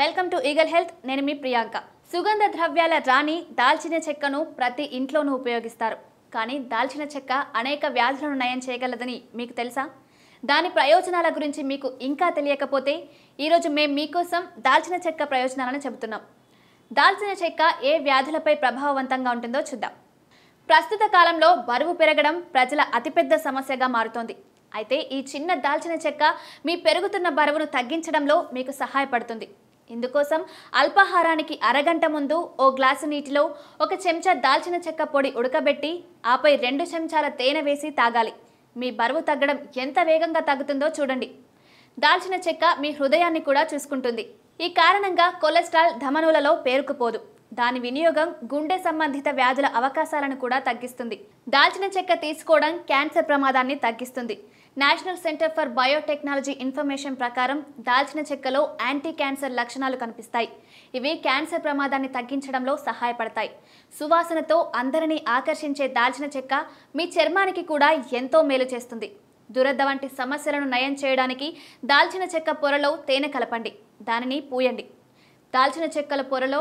welcome to Eagle health నేను మీ ప్రియాంక సుగంధ ద్రవ్యాల రాణి దాల్చిన చెక్కను ప్రతి ఇంట్లోనూ ఉపయోగిస్తారు కానీ దాల్చిన చెక్క అనేక వ్యాధులను నయం చేయగలదని మీకు తెలుసా దాని ప్రయోజనాల గురించి మీకు ఇంకా తెలియకపోతే ఈరోజు మేము మీకోసం దాల్చిన చెక్క ప్రయోజనాలను చెబుతున్నాం దాల్చిన చెక్క ఏ వ్యాధులపై ప్రభావవంతంగా ఉంటుందో చూద్దాం ప్రస్తుత కాలంలో బరువు పెరగడం ప్రజల అతిపెద్ద సమస్యగా మారుతోంది అయితే ఈ చిన్న దాల్చిన చెక్క మీ పెరుగుతున్న బరువును తగ్గించడంలో మీకు సహాయపడుతుంది ఇందుకోసం అల్పాహారానికి అరగంట ముందు ఓ గ్లాసు నీటిలో ఒక చెంచా దాల్చిన చెక్క పొడి ఉడకబెట్టి ఆపై రెండు చెంచాల తేనె వేసి తాగాలి మీ బరువు తగ్గడం ఎంత వేగంగా తగ్గుతుందో చూడండి దాల్చిన చెక్క మీ హృదయాన్ని కూడా చూసుకుంటుంది ఈ కారణంగా కొలెస్ట్రాల్ ధమనులలో పేరుకుపోదు దాని వినియోగం గుండె సంబంధిత వ్యాధుల అవకాశాలను కూడా తగ్గిస్తుంది దాల్చిన చెక్క తీసుకోవడం క్యాన్సర్ ప్రమాదాన్ని తగ్గిస్తుంది National Center for Biotechnology Information ప్రకారం దాల్చిన చెక్కలో యాంటీ క్యాన్సర్ లక్షణాలు కనిపిస్తాయి ఇవి క్యాన్సర్ ప్రమాదాన్ని తగ్గించడంలో సహాయపడతాయి సువాసనతో అందరినీ ఆకర్షించే దాల్చిన చెక్క మీ చర్మానికి కూడా ఎంతో మేలు చేస్తుంది దురద వంటి సమస్యలను నయం చేయడానికి దాల్చిన చెక్క పొరలో తేనె కలపండి దానిని పూయండి దాల్చిన చెక్కల పొరలో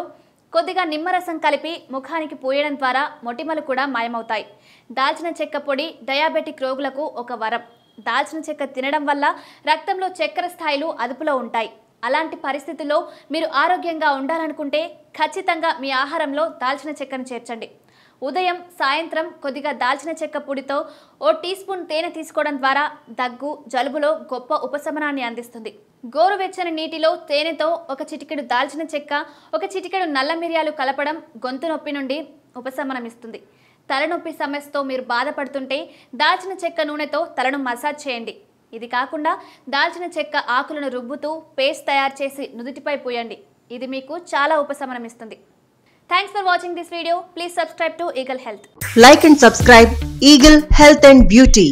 కొద్దిగా నిమ్మరసం కలిపి ముఖానికి పూయడం ద్వారా మొటిమలు కూడా మాయమవుతాయి దాల్చిన చెక్క పొడి డయాబెటిక్ రోగులకు ఒక వరం దాల్చిన చెక్క తినడం వల్ల రక్తంలో చక్కెర స్థాయిలు అదుపులో ఉంటాయి అలాంటి పరిస్థితుల్లో మీరు ఆరోగ్యంగా ఉండాలనుకుంటే ఖచ్చితంగా మీ ఆహారంలో దాల్చిన చెక్కను చేర్చండి ఉదయం సాయంత్రం కొద్దిగా దాల్చిన చెక్క పొడితో ఓ టీ స్పూన్ తేనె తీసుకోవడం ద్వారా దగ్గు జలుబులో గొప్ప ఉపశమనాన్ని అందిస్తుంది గోరువెచ్చని నీటిలో తేనెతో ఒక చిటికెడు దాల్చిన చెక్క ఒక చిటికెడు నల్ల మిరియాలు కలపడం గొంతు నొప్పి నుండి ఉపశమనమిస్తుంది తలనొప్పి సమస్యతో మీరు బాధపడుతుంటే దాల్చిన చెక్క నూనెతో తలను మసాజ్ చేయండి ఇది కాకుండా దాల్చిన చెక్క ఆకులను రుబ్బుతూ పేస్ట్ తయారు చేసి నుదుటిపై పోయండి ఇది మీకు చాలా ఉపశమనం ఇస్తుంది thanks for watching this video please subscribe to Eagle Health like and subscribe Eagle Health and beauty